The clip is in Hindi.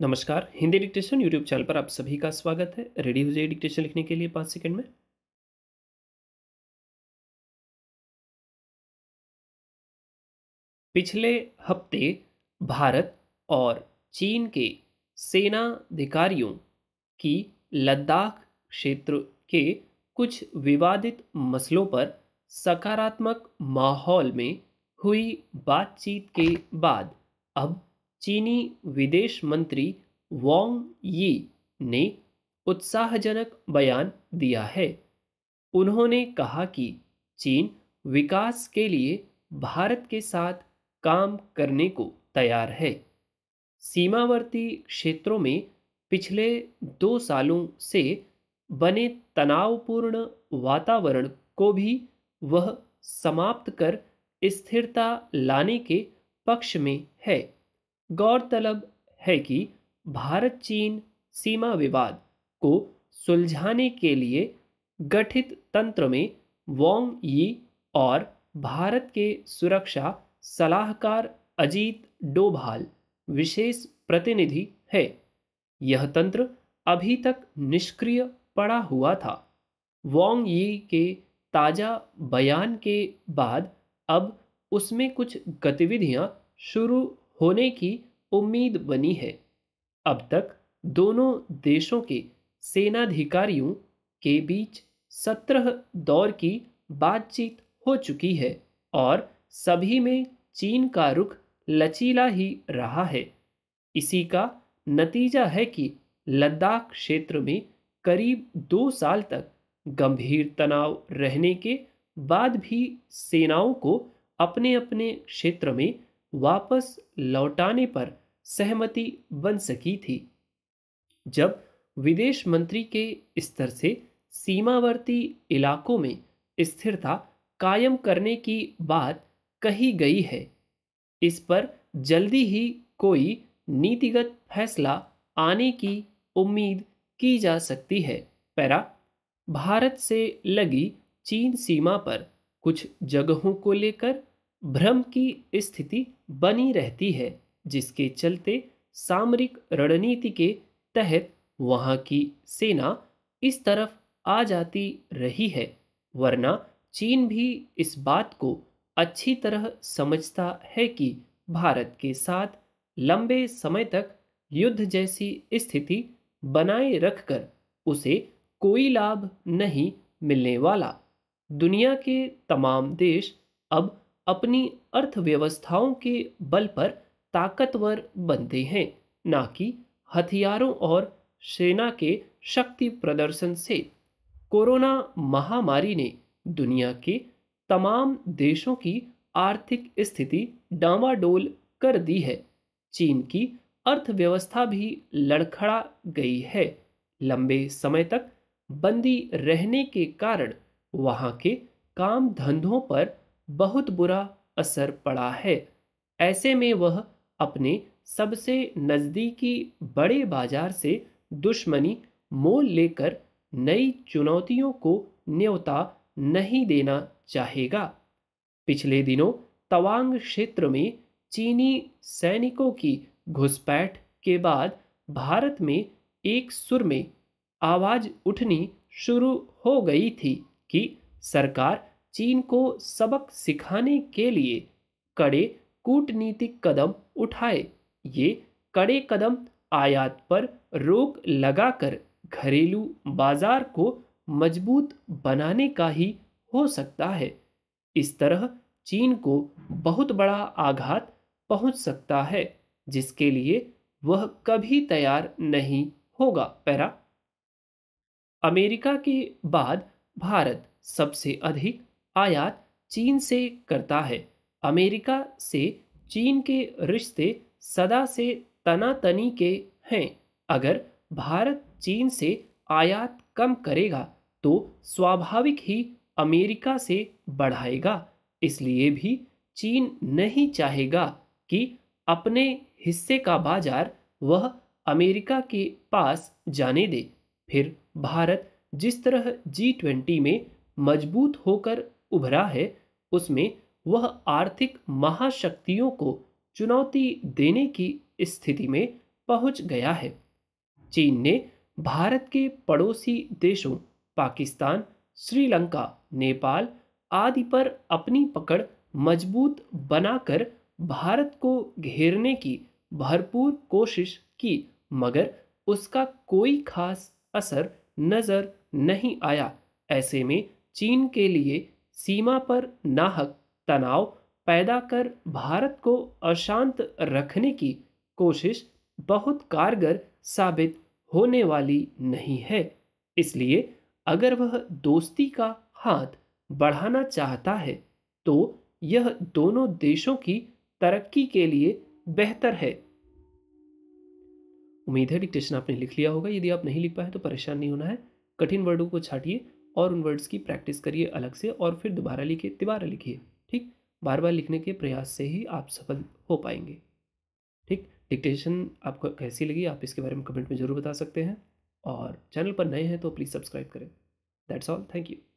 नमस्कार हिंदी डिक्टेशन यूट्यूब चैनल पर आप सभी का स्वागत है रेडी हो जाइए डिक्टेशन लिखने के लिए पाँच सेकंड में पिछले हफ्ते भारत और चीन के सेना अधिकारियों की लद्दाख क्षेत्र के कुछ विवादित मसलों पर सकारात्मक माहौल में हुई बातचीत के बाद अब चीनी विदेश मंत्री वांग यी ने उत्साहजनक बयान दिया है उन्होंने कहा कि चीन विकास के लिए भारत के साथ काम करने को तैयार है सीमावर्ती क्षेत्रों में पिछले दो सालों से बने तनावपूर्ण वातावरण को भी वह समाप्त कर स्थिरता लाने के पक्ष में है गौरतलब है कि भारत चीन सीमा विवाद को सुलझाने के लिए गठित तंत्र में वोंग यी और भारत के सुरक्षा सलाहकार अजीत डोभाल विशेष प्रतिनिधि है यह तंत्र अभी तक निष्क्रिय पड़ा हुआ था वोंग यी के ताज़ा बयान के बाद अब उसमें कुछ गतिविधियां शुरू होने की उम्मीद बनी है अब तक दोनों देशों के सेनाधिकारियों के बीच सत्रह दौर की बातचीत हो चुकी है और सभी में चीन का रुख लचीला ही रहा है इसी का नतीजा है कि लद्दाख क्षेत्र में करीब दो साल तक गंभीर तनाव रहने के बाद भी सेनाओं को अपने अपने क्षेत्र में वापस लौटाने पर सहमति बन सकी थी जब विदेश मंत्री के स्तर से सीमावर्ती इलाकों में स्थिरता कायम करने की बात कही गई है इस पर जल्दी ही कोई नीतिगत फैसला आने की उम्मीद की जा सकती है पैरा भारत से लगी चीन सीमा पर कुछ जगहों को लेकर भ्रम की स्थिति बनी रहती है जिसके चलते सामरिक रणनीति के तहत वहाँ की सेना इस तरफ आ जाती रही है वरना चीन भी इस बात को अच्छी तरह समझता है कि भारत के साथ लंबे समय तक युद्ध जैसी स्थिति बनाए रखकर उसे कोई लाभ नहीं मिलने वाला दुनिया के तमाम देश अब अपनी अर्थव्यवस्थाओं के बल पर ताकतवर बनते हैं ना कि हथियारों और सेना के शक्ति प्रदर्शन से कोरोना महामारी ने दुनिया के तमाम देशों की आर्थिक स्थिति डावाडोल कर दी है चीन की अर्थव्यवस्था भी लड़खड़ा गई है लंबे समय तक बंदी रहने के कारण वहाँ के काम धंधों पर बहुत बुरा असर पड़ा है ऐसे में वह अपने सबसे नज़दीकी बड़े बाजार से दुश्मनी मोल लेकर नई चुनौतियों को न्योता नहीं देना चाहेगा पिछले दिनों तवांग क्षेत्र में चीनी सैनिकों की घुसपैठ के बाद भारत में एक सुर में आवाज़ उठनी शुरू हो गई थी कि सरकार चीन को सबक सिखाने के लिए कड़े कूटनीतिक कदम उठाए ये कड़े कदम आयात पर रोक लगाकर घरेलू बाजार को मजबूत बनाने का ही हो सकता है इस तरह चीन को बहुत बड़ा आघात पहुंच सकता है जिसके लिए वह कभी तैयार नहीं होगा पैरा अमेरिका के बाद भारत सबसे अधिक आयात चीन से करता है अमेरिका से चीन के रिश्ते सदा से तनातनी के हैं अगर भारत चीन से आयात कम करेगा तो स्वाभाविक ही अमेरिका से बढ़ाएगा इसलिए भी चीन नहीं चाहेगा कि अपने हिस्से का बाजार वह अमेरिका के पास जाने दे फिर भारत जिस तरह जी ट्वेंटी में मजबूत होकर उभरा है उसमें वह आर्थिक महाशक्तियों को चुनौती देने की स्थिति में पहुंच गया है चीन ने भारत के पड़ोसी देशों पाकिस्तान श्रीलंका नेपाल आदि पर अपनी पकड़ मजबूत बनाकर भारत को घेरने की भरपूर कोशिश की मगर उसका कोई खास असर नज़र नहीं आया ऐसे में चीन के लिए सीमा पर नाहक तनाव पैदा कर भारत को अशांत रखने की कोशिश बहुत कारगर साबित होने वाली नहीं है इसलिए अगर वह दोस्ती का हाथ बढ़ाना चाहता है तो यह दोनों देशों की तरक्की के लिए बेहतर है उम्मीद है डिक्टेशन आपने लिख लिया होगा यदि आप नहीं लिख पाए तो परेशान नहीं होना है कठिन वर्डों को छाटिए और उन वर्ड्स की प्रैक्टिस करिए अलग से और फिर दोबारा लिखिए दोबारा लिखिए ठीक बार बार लिखने के प्रयास से ही आप सफल हो पाएंगे ठीक डिक्टेशन आपको कैसी लगी आप इसके बारे में कमेंट में ज़रूर बता सकते हैं और चैनल पर नए हैं तो प्लीज़ सब्सक्राइब करें दैट्स ऑल थैंक यू